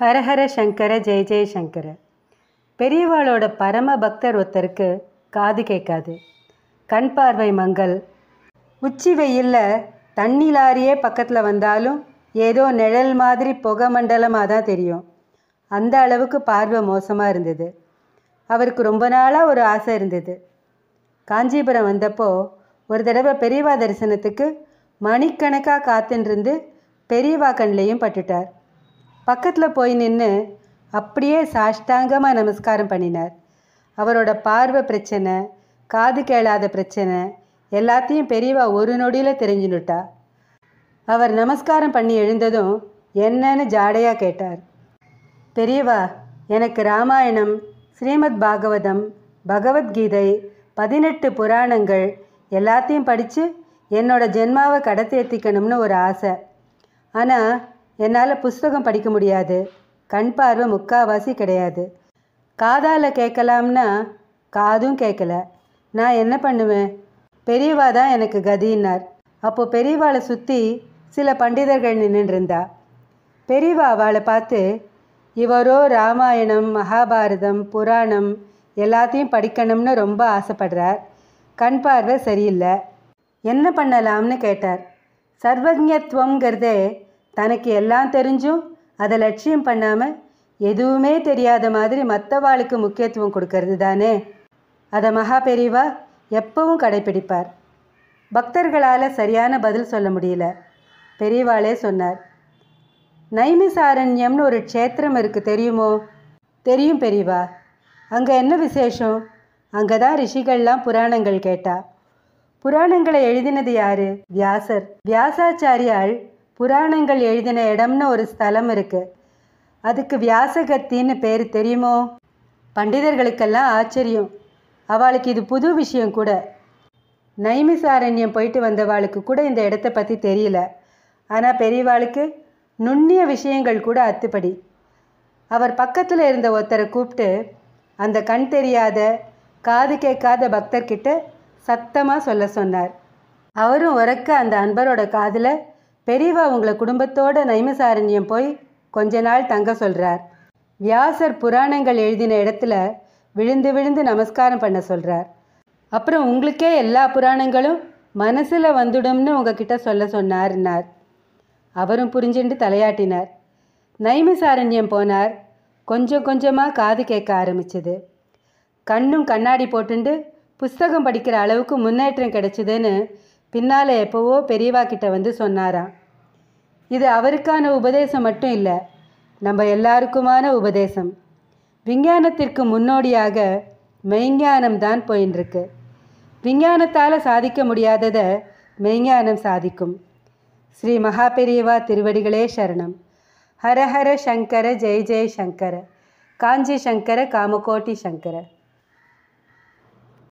ஹரஹர சங்கர ஜெய ஜெயசங்கர பெரியவாளோட பரம பக்தர் ஒருத்தருக்கு காது கேட்காது கண் பார்வை மங்கள் உச்சி வெயிலில் தண்ணி லாரியே பக்கத்தில் வந்தாலும் ஏதோ நிழல் மாதிரி புகை மண்டலமாக தான் தெரியும் அந்த அளவுக்கு பார்வை மோசமாக இருந்தது அவருக்கு ரொம்ப நாளாக ஒரு ஆசை இருந்தது காஞ்சிபுரம் வந்தப்போ ஒரு தடவை பெரியவா தரிசனத்துக்கு மணிக்கணக்காக காத்துன்றிருந்து பெரியவா கண்லேயும் பட்டுட்டார் பக்கத்தில் போய் நின்று அப்படியே சாஷ்டாங்கமாக நமஸ்காரம் பண்ணினார் அவரோட பார்வை பிரச்சனை காது கேளாத பிரச்சனை எல்லாத்தையும் பெரியவா ஒரு நொடியில் தெரிஞ்சுனுட்டா அவர் நமஸ்காரம் பண்ணி எழுந்ததும் என்னன்னு ஜாடையாக கேட்டார் பெரியவா எனக்கு ராமாயணம் ஸ்ரீமத் பாகவதம் பகவத்கீதை பதினெட்டு புராணங்கள் எல்லாத்தையும் படித்து என்னோடய ஜென்மாவை கடத்தி ஏற்றிக்கணும்னு ஒரு ஆசை ஆனால் என்னால் புஸ்தகம் படிக்க முடியாது கண் பார்வை முக்காவாசி கிடையாது காதால் கேட்கலாம்னா காதும் கேட்கல நான் என்ன பண்ணுவேன் பெரியவா தான் எனக்கு கதியினார் அப்போது பெரியவாளை சுற்றி சில பண்டிதர்கள் நின்றுருந்தா பெரியவா அவளை பார்த்து இவரோ ராமாயணம் மகாபாரதம் புராணம் எல்லாத்தையும் படிக்கணும்னு ரொம்ப ஆசைப்படுறார் கண் பார்வை சரியில்லை என்ன பண்ணலாம்னு கேட்டார் சர்வஜத்வங்கிறதே தனக்கு எல்லாம் தெரிஞ்சும் அதை லட்சியம் பண்ணாமல் எதுவுமே தெரியாத மாதிரி மற்றவாளுக்கு முக்கியத்துவம் கொடுக்கறது தானே அதை மகா பெரிவா எப்பவும் கடைபிடிப்பார் பக்தர்களால் சரியான பதில் சொல்ல முடியல பெரியவாளே சொன்னார் நைமிசாரண்யம்னு ஒரு க்ஷேத்திரம் இருக்குது தெரியுமோ தெரியும் பெரியவா அங்கே என்ன விசேஷம் அங்கே தான் ரிஷிகள்லாம் புராணங்கள் கேட்டா புராணங்களை எழுதினது யாரு வியாசர் வியாசாச்சாரியால் புராணங்கள் எழுதின இடம்னு ஒரு ஸ்தலம் இருக்குது அதுக்கு வியாசகத்தின்னு பேர் தெரியுமோ பண்டிதர்களுக்கெல்லாம் ஆச்சரியம் அவளுக்கு இது புது விஷயம் கூட நைமிசாரண்யம் போயிட்டு வந்தவாளுக்கு கூட இந்த இடத்த பற்றி தெரியல ஆனால் பெரியவாளுக்கு நுண்ணிய விஷயங்கள் கூட அத்துப்படி அவர் பக்கத்தில் இருந்த ஒருத்தரை கூப்பிட்டு அந்த கண் தெரியாத காது கேட்காத பக்தர்கிட்ட சத்தமாக சொல்ல சொன்னார் அவரும் உறக்க அந்த அன்பரோட காதில் பெரியவா உங்களை குடும்பத்தோட நைமசாரண்யம் போய் கொஞ்ச நாள் தங்க சொல்கிறார் வியாசர் புராணங்கள் எழுதின இடத்துல விழுந்து விழுந்து நமஸ்காரம் பண்ண சொல்கிறார் அப்புறம் உங்களுக்கே எல்லா புராணங்களும் மனசில் வந்துடும்னு உங்ககிட்ட சொல்ல சொன்னார்னார் அவரும் புரிஞ்சுண்டு தலையாட்டினார் நைமசாரண்யம் போனார் கொஞ்சம் கொஞ்சமாக காது கேட்க ஆரம்பிச்சது கண்ணும் கண்ணாடி போட்டுண்டு புஸ்தகம் படிக்கிற அளவுக்கு முன்னேற்றம் கிடைச்சிதுன்னு பின்னால் எப்போவோ பெரியவா கிட்ட வந்து சொன்னாராம் இது அவருக்கான உபதேசம் மட்டும் இல்லை நம்ம எல்லாருக்குமான உபதேசம் விஞ்ஞானத்திற்கு முன்னோடியாக மெய்ஞானம் தான் போயின்ட்டுருக்கு விஞ்ஞானத்தால் சாதிக்க முடியாததை மெய்ஞானம் சாதிக்கும் ஸ்ரீ மகாபெரியவா திருவடிகளே சரணம் ஹரஹர சங்கர ஜெய் ஜெய் சங்கர காஞ்சி சங்கர காமகோட்டி சங்கர